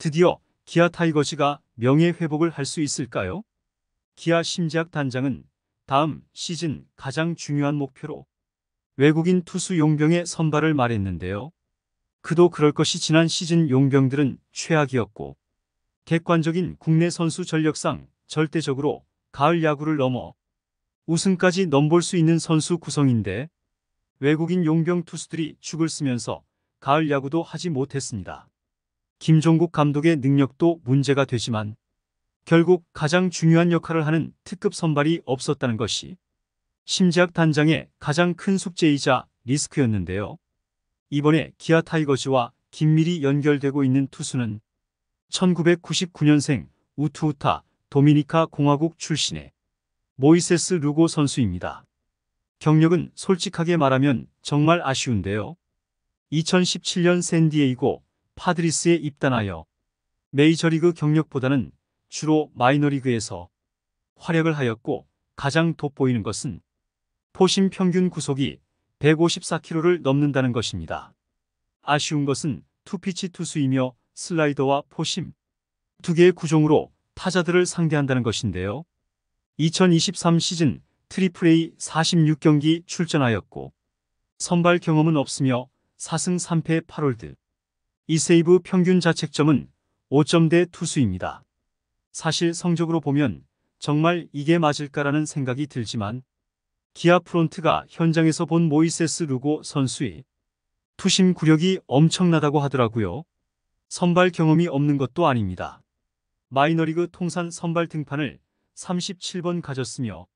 드디어 기아 타이거즈가 명예 회복을 할 수 있을까요? 기아 심지학 단장은 다음 시즌 가장 중요한 목표로 외국인 투수 용병의 선발을 말했는데요. 그도 그럴 것이 지난 시즌 용병들은 최악이었고 객관적인 국내 선수 전력상 절대적으로 가을 야구를 넘어 우승까지 넘볼 수 있는 선수 구성인데 외국인 용병 투수들이 죽을 쓰면서 가을 야구도 하지 못했습니다. 김종국 감독의 능력도 문제가 되지만 결국 가장 중요한 역할을 하는 특급 선발이 없었다는 것이 심지학 단장의 가장 큰 숙제이자 리스크였는데요. 이번에 기아 타이거즈와 긴밀히 연결되고 있는 투수는 1999년생 우투우타 도미니카 공화국 출신의 모이세스 루고 선수입니다. 경력은 솔직하게 말하면 정말 아쉬운데요. 2017년 샌디에이고 파드리스에 입단하여 메이저리그 경력보다는 주로 마이너리그에서 활약을 하였고 가장 돋보이는 것은 포심 평균 구속이 154km를 넘는다는 것입니다. 아쉬운 것은 투피치 투수이며 슬라이더와 포심 두 개의 구종으로 타자들을 상대한다는 것인데요. 2023 시즌 트리플 A 46경기 출전하였고 선발 경험은 없으며 4승 3패 8홀드 이세이브 평균 자책점은 5점대 투수입니다. 사실 성적으로 보면 정말 이게 맞을까라는 생각이 들지만 기아 프론트가 현장에서 본 모이세스 루고 선수의 투심 구력이 엄청나다고 하더라고요. 선발 경험이 없는 것도 아닙니다. 마이너리그 통산 선발 등판을 37번 가졌으며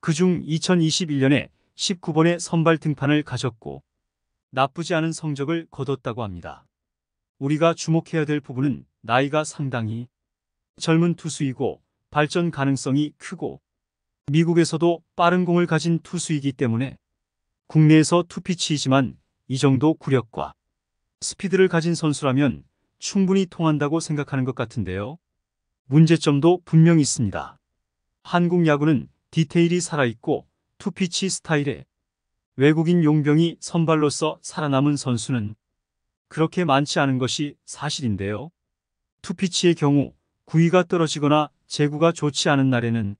그중 2021년에 19번의 선발 등판을 가졌고 나쁘지 않은 성적을 거뒀다고 합니다. 우리가 주목해야 될 부분은 나이가 상당히 젊은 투수이고 발전 가능성이 크고 미국에서도 빠른 공을 가진 투수이기 때문에 국내에서 투피치이지만 이 정도 구력과 스피드를 가진 선수라면 충분히 통한다고 생각하는 것 같은데요. 문제점도 분명히 있습니다. 한국 야구는 디테일이 살아있고 투피치 스타일의 외국인 용병이 선발로서 살아남은 선수는 그렇게 많지 않은 것이 사실인데요. 투피치의 경우 구위가 떨어지거나 재구가 좋지 않은 날에는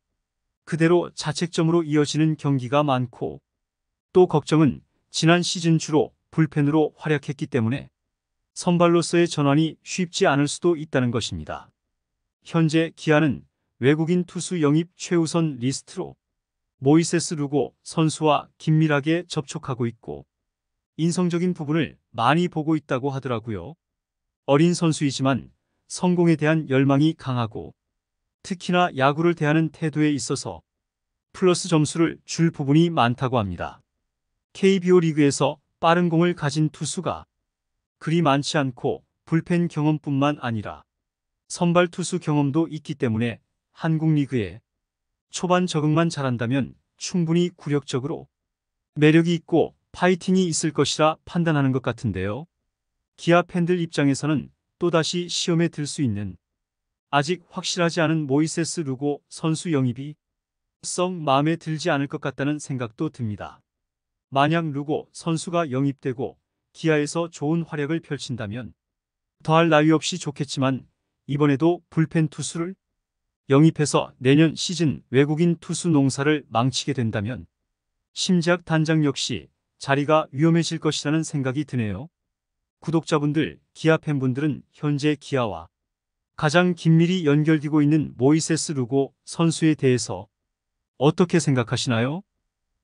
그대로 자책점으로 이어지는 경기가 많고 또 걱정은 지난 시즌 주로 불펜으로 활약했기 때문에 선발로서의 전환이 쉽지 않을 수도 있다는 것입니다. 현재 기아는 외국인 투수 영입 최우선 리스트로 모이세스 루고 선수와 긴밀하게 접촉하고 있고 인성적인 부분을 많이 보고 있다고 하더라고요. 어린 선수이지만 성공에 대한 열망이 강하고 특히나 야구를 대하는 태도에 있어서 플러스 점수를 줄 부분이 많다고 합니다. KBO 리그에서 빠른 공을 가진 투수가 그리 많지 않고 불펜 경험뿐만 아니라 선발 투수 경험도 있기 때문에 한국 리그에 초반 적응만 잘한다면 충분히 구력적으로 매력이 있고 파이팅이 있을 것이라 판단하는 것 같은데요. 기아 팬들 입장에서는 또다시 시험에 들 수 있는 아직 확실하지 않은 모이세스 루고 선수 영입이 썩 마음에 들지 않을 것 같다는 생각도 듭니다. 만약 루고 선수가 영입되고 기아에서 좋은 활약을 펼친다면 더할 나위 없이 좋겠지만 이번에도 불펜 투수를 영입해서 내년 시즌 외국인 투수 농사를 망치게 된다면 심작 단장 역시 자리가 위험해질 것이라는 생각이 드네요. 구독자분들, 기아 팬분들은 현재 기아와 가장 긴밀히 연결되고 있는 모이세스 루고 선수에 대해서 어떻게 생각하시나요?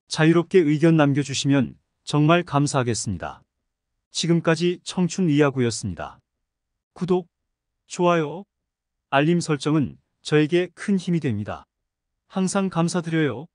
자유롭게 의견 남겨주시면 정말 감사하겠습니다. 지금까지 청춘 이야구였습니다. 구독, 좋아요, 알림 설정은 저에게 큰 힘이 됩니다. 항상 감사드려요.